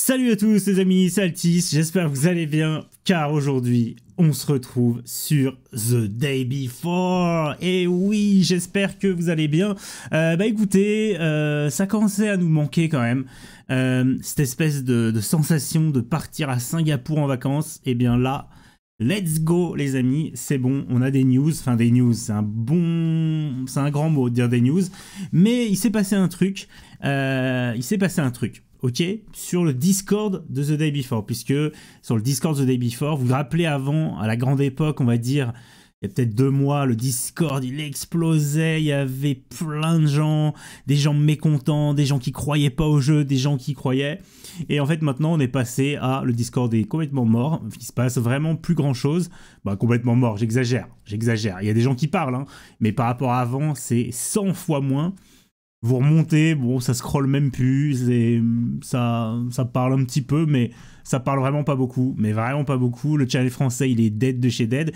Salut à tous les amis, c'est Altis, j'espère que vous allez bien, car aujourd'hui, on se retrouve sur The Day Before. Et oui, j'espère que vous allez bien. Euh, bah écoutez, euh, ça commençait à nous manquer quand même. Euh, cette espèce de, de, sensation de partir à Singapour en vacances, et eh bien là, let's go les amis, c'est bon, on a des news, enfin des news, c'est un bon, c'est un grand mot de dire des news, mais il s'est passé un truc, il s'est passé un truc ok, sur le Discord de The Day Before, puisque sur le Discord de The Day Before, vous vous rappelez avant, à la grande époque, on va dire, il y a peut-être deux mois, le Discord, il explosait, il y avait plein de gens, des gens mécontents, des gens qui croyaient pas au jeu, des gens qui croyaient. Et en fait, maintenant, on est passé à le Discord est complètement mort, il se passe vraiment plus grand-chose. Bah, complètement mort, j'exagère, j'exagère. Il y a des gens qui parlent, hein, mais par rapport à avant, c'est 100 fois moins vous remontez, bon, ça scroll même plus, et hum, ça, ça parle un petit peu, mais ça parle vraiment pas beaucoup, mais vraiment pas beaucoup. Le channel français, il est dead de chez dead.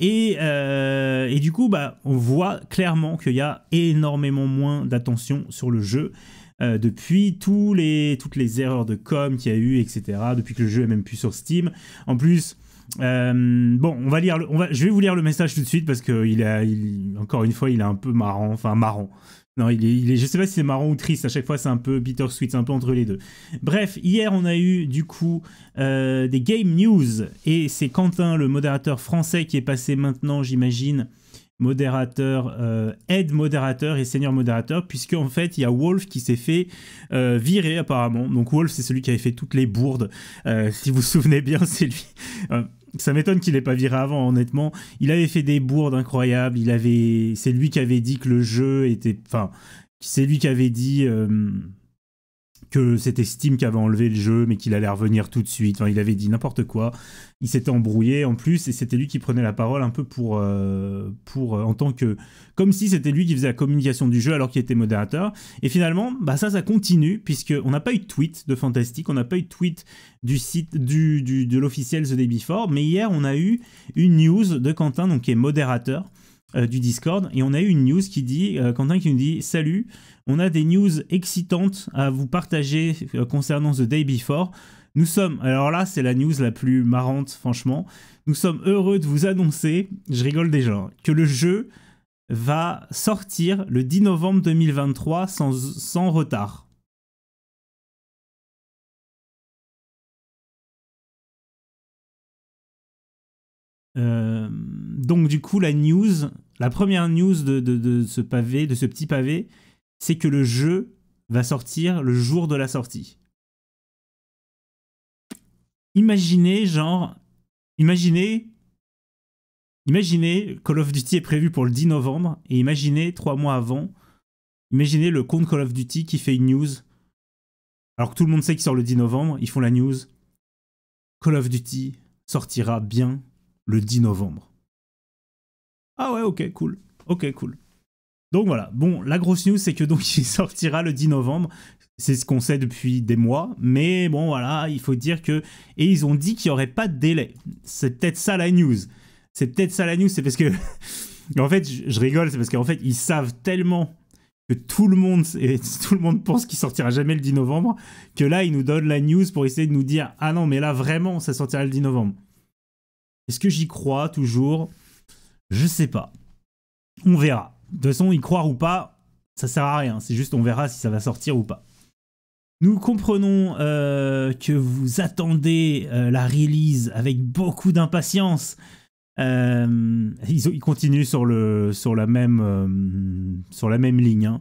Euh, et, du coup, bah, on voit clairement qu'il y a énormément moins d'attention sur le jeu. Euh, depuis tous les, toutes les erreurs de com qu'il y a eu, etc., depuis que le jeu est même plus sur Steam. En plus, euh, bon, on va lire. je vais vous lire le message tout de suite parce que il a, encore une fois, il est un peu marrant. Enfin, marrant. Non, il est, sais pas si c'est marrant ou triste, à chaque fois c'est un peu bittersweet, c'est un peu entre les deux. Bref, hier on a eu du coup euh, des game news et c'est Quentin, le modérateur français, qui est passé maintenant, j'imagine, modérateur, euh, aide modérateur et senior modérateur, puisque en fait il y a Wolf qui s'est fait euh, virer apparemment. Donc Wolf c'est celui qui avait fait toutes les bourdes. si vous vous souvenez bien, c'est lui ça m'étonne qu'il n'ait pas viré avant, honnêtement. Il avait fait des bourdes incroyables. Il avait, c'est lui qui avait dit que le jeu était, enfin, c'est lui qui avait dit. Euh, que c'était Steam qui avait enlevé le jeu, mais qu'il allait revenir tout de suite. il avait dit n'importe quoi. Il s'était embrouillé en plus, et c'était lui qui prenait la parole un peu pour, euh, pour euh, en tant que, comme si c'était lui qui faisait la communication du jeu alors qu'il était modérateur. Et finalement, bah ça, ça continue puisque on n'a pas eu de tweet de Fantastique, on n'a pas eu de tweet du site du, du de l'officiel The Day Before, mais hier on a eu une news de Quentin, donc qui est modérateur. Euh, du Discord. Et on a eu une news qui dit, euh, Quentin qui nous dit Salut, on a des news excitantes à vous partager euh, concernant The Day Before. Nous sommes, alors là, c'est la news la plus marrante, franchement. Nous sommes heureux de vous annoncer, je rigole déjà, hein, que le jeu va sortir le 10 novembre 2023 sans, sans retard. Euh donc du coup, la news, la première news de, ce pavé, de ce petit pavé, c'est que le jeu va sortir le jour de la sortie. Imaginez, genre, imaginez, imaginez, Call of Duty est prévu pour le 10 novembre, et imaginez, trois mois avant, imaginez le compte Call of Duty qui fait une news, alors que tout le monde sait qu'il sort le 10 novembre, ils font la news, Call of Duty sortira bien le 10 novembre. Ah ouais, ok, cool. Ok, cool. Donc voilà. Bon, la grosse news, c'est que donc il sortira le 10 novembre. C'est ce qu'on sait depuis des mois. Mais bon, voilà, il faut dire que. Et ils ont dit qu'il n'y aurait pas de délai. C'est peut-être ça la news. C'est peut-être ça la news. C'est parce que. en fait, je rigole. C'est parce qu'en fait, ils savent tellement que tout le monde, tout le monde pense qu'il sortira jamais le 10 novembre, que là, ils nous donnent la news pour essayer de nous dire Ah non, mais là, vraiment, ça sortira le 10 novembre. Est-ce que j'y crois toujours je sais pas. On verra. De toute façon, y croire ou pas, ça sert à rien. C'est juste on verra si ça va sortir ou pas. Nous comprenons euh, que vous attendez euh, la release avec beaucoup d'impatience. Euh, ils, continuent sur, la même, ligne. Hein.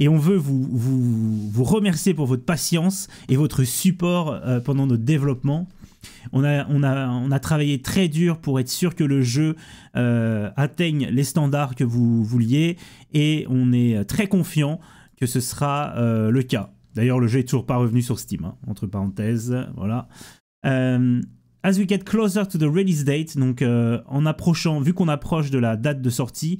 Et on veut vous, vous, vous, remercier pour votre patience et votre support pendant notre développement. On a, on, a, travaillé très dur pour être sûr que le jeu euh, atteigne les standards que vous vouliez et on est très confiant que ce sera euh, le cas. D'ailleurs, le jeu est toujours pas revenu sur Steam, hein, entre parenthèses, voilà. Euh, as we get closer to the release date, donc en approchant, vu qu'on approche de la date de sortie,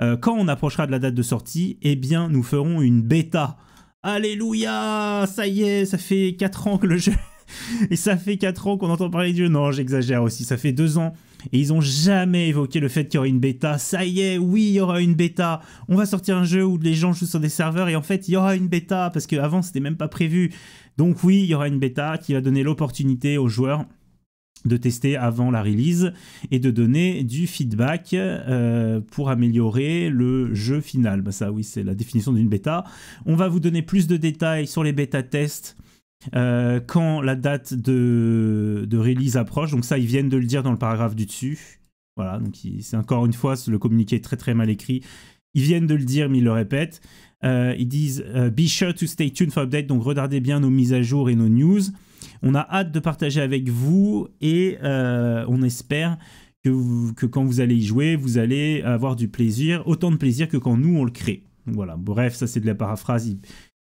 quand on approchera de la date de sortie, eh bien, nous ferons une bêta. Alléluia Ça y est, ça fait 4 ans que le jeu et ça fait 4 ans qu'on entend parler du jeu. Non, j'exagère aussi, ça fait 2 ans. Et ils ont jamais évoqué le fait qu'il y aura une bêta. Ça y est, oui, il y aura une bêta. On va sortir un jeu où les gens jouent sur des serveurs et en fait, il y aura une bêta parce qu'avant, c'était même pas prévu. Donc oui, il y aura une bêta qui va donner l'opportunité aux joueurs de tester avant la release et de donner du feedback euh, pour améliorer le jeu final. Bah ça oui, c'est la définition d'une bêta. On va vous donner plus de détails sur les bêta tests euh, quand la date de, de, release approche, donc ça ils viennent de le dire dans le paragraphe du dessus, voilà, donc c'est encore une fois, le communiqué est très très mal écrit, ils viennent de le dire mais ils le répètent, euh, ils disent euh, Be sure to stay tuned for update », donc regardez bien nos mises à jour et nos news, on a hâte de partager avec vous et on espère que, que, quand vous allez y jouer, vous allez avoir du plaisir, autant de plaisir que quand nous on le crée. Voilà, bref, ça c'est de la paraphrase,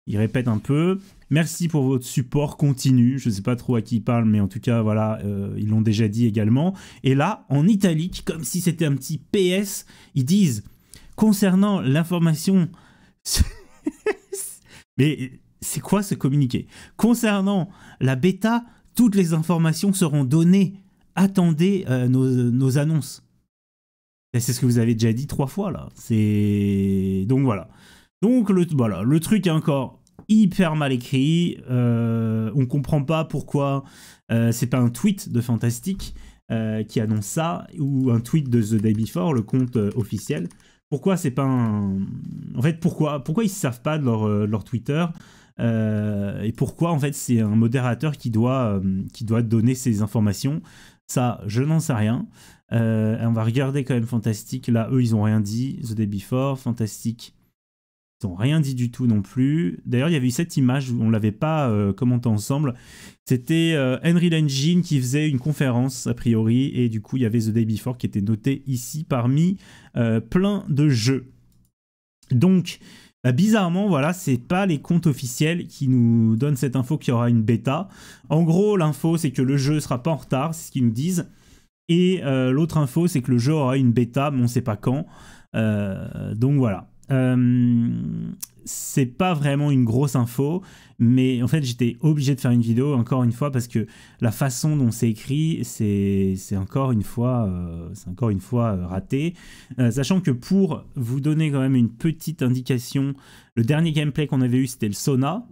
il répète un peu. Merci pour votre support continu. Je ne sais pas trop à qui il parle, mais en tout cas, voilà, euh, ils l'ont déjà dit également. Et là, en italique, comme si c'était un petit PS, ils disent concernant l'information. mais c'est quoi ce communiqué Concernant la bêta, toutes les informations seront données. Attendez euh, nos, annonces. C'est ce que vous avez déjà dit trois fois là. C'est donc voilà. Donc le, voilà, le truc est encore hyper mal écrit. On euh, on comprend pas pourquoi euh, c'est pas un tweet de Fantastic euh, qui annonce ça ou un tweet de The Day Before, le compte officiel. Pourquoi c'est pas un... En fait, pourquoi pourquoi ils savent pas de leur, Twitter et pourquoi en fait c'est un modérateur qui doit qui doit donner ces informations. Ça, je n'en sais rien. on va regarder quand même Fantastique. Là, eux, ils ont rien dit. The Day Before, Fantastique rien dit du tout non plus. D'ailleurs, il y avait eu cette image, on ne l'avait pas euh, commenté ensemble. C'était euh, Henry Engine qui faisait une conférence, a priori, et du coup, il y avait The Day Before qui était noté ici parmi euh, plein de jeux. Donc, bah, bizarrement, voilà, c'est pas les comptes officiels qui nous donnent cette info qu'il y aura une bêta. En gros, l'info, c'est que le jeu sera pas en retard, c'est ce qu'ils nous disent. Et l'autre info, c'est que le jeu aura une bêta, mais on ne sait pas quand. donc voilà. Euh, c'est pas vraiment une grosse info, mais en fait j'étais obligé de faire une vidéo encore une fois parce que la façon dont c'est écrit, c'est encore une fois, euh, encore une fois euh, raté. sachant que pour vous donner quand même une petite indication, le dernier gameplay qu'on avait eu c'était le Sona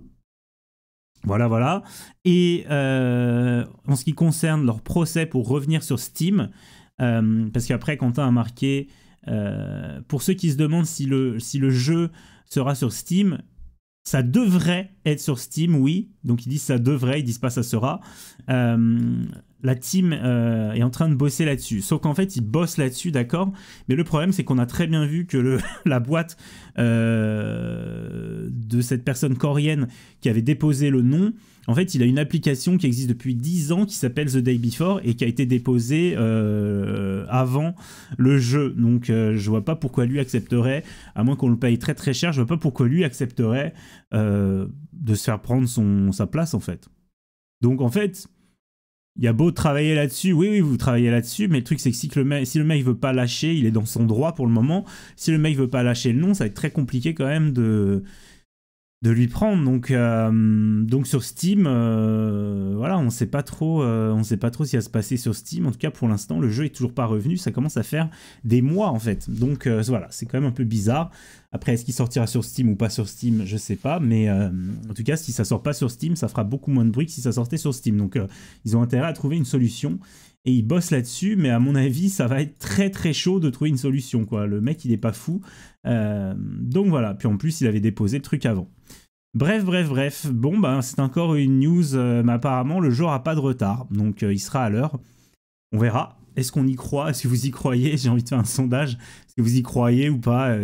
Voilà, voilà. Et en ce qui concerne leur procès pour revenir sur Steam, parce qu'après Quentin a marqué euh, pour ceux qui se demandent si le, si le jeu sera sur Steam, ça devrait être sur Steam, oui. Donc ils disent ça devrait, ils disent pas ça sera. Euh, la team euh, est en train de bosser là-dessus. Sauf qu'en fait, ils bossent là-dessus, d'accord Mais le problème, c'est qu'on a très bien vu que la boîte de cette personne coréenne qui avait déposé le nom en fait, il a une application qui existe depuis 10 ans qui s'appelle The Day Before et qui a été déposée euh, avant le jeu. Donc, je euh, je vois pas pourquoi lui accepterait, à moins qu'on le paye très très cher, je vois pas pourquoi lui accepterait euh, de se faire prendre son, sa place en fait. Donc, en fait, il y a beau travailler là-dessus, oui, oui, vous travaillez là-dessus, mais le truc, c'est que si le, mec, si le mec veut pas lâcher, il est dans son droit pour le moment. Si le mec veut pas lâcher le nom, ça va être très compliqué quand même de de lui prendre. Donc, euh, donc sur Steam, euh, voilà, on sait pas trop, euh, on sait pas trop si va se passer sur Steam. En tout cas, pour l'instant, le jeu est toujours pas revenu. Ça commence à faire des mois en fait. Donc voilà, c'est quand même un peu bizarre. Après, est-ce qu'il sortira sur Steam ou pas sur Steam, je sais pas. Mais en tout cas, si ça sort pas sur Steam, ça fera beaucoup moins de bruit que si ça sortait sur Steam. Donc ils ont intérêt à trouver une solution et il bosse là-dessus, mais à mon avis, ça va être très très chaud de trouver une solution, quoi. Le mec, il n'est pas fou. Euh, donc voilà, puis en plus, il avait déposé le truc avant. Bref, bref, bref. Bon, ben, c'est encore une news, euh, mais apparemment, le jour n'a pas de retard, donc euh, il sera à l'heure. On verra. Est-ce qu'on y croit Si vous y croyez, j'ai envie de faire un sondage. Est-ce que vous y croyez ou pas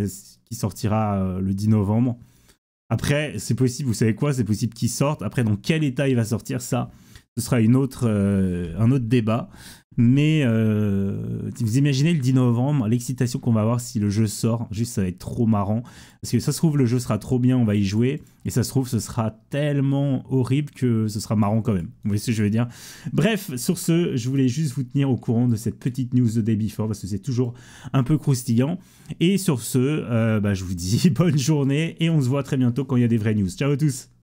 Qui sortira le 10 novembre. Après, c'est possible, vous savez quoi C'est possible qu'il sorte. Après, dans quel état il va sortir, ça ce sera une autre, euh, un autre débat. Mais euh, vous imaginez le 10 novembre, l'excitation qu'on va avoir si le jeu sort, juste ça va être trop marrant. Parce que ça se trouve, le jeu sera trop bien, on va y jouer. Et ça se trouve, ce sera tellement horrible que ce sera marrant quand même. Vous voyez ce que je veux dire Bref, sur ce, je voulais juste vous tenir au courant de cette petite news de Day Before, parce que c'est toujours un peu croustillant. Et sur ce, euh, bah, je vous dis bonne journée et on se voit très bientôt quand il y a des vraies news. Ciao à tous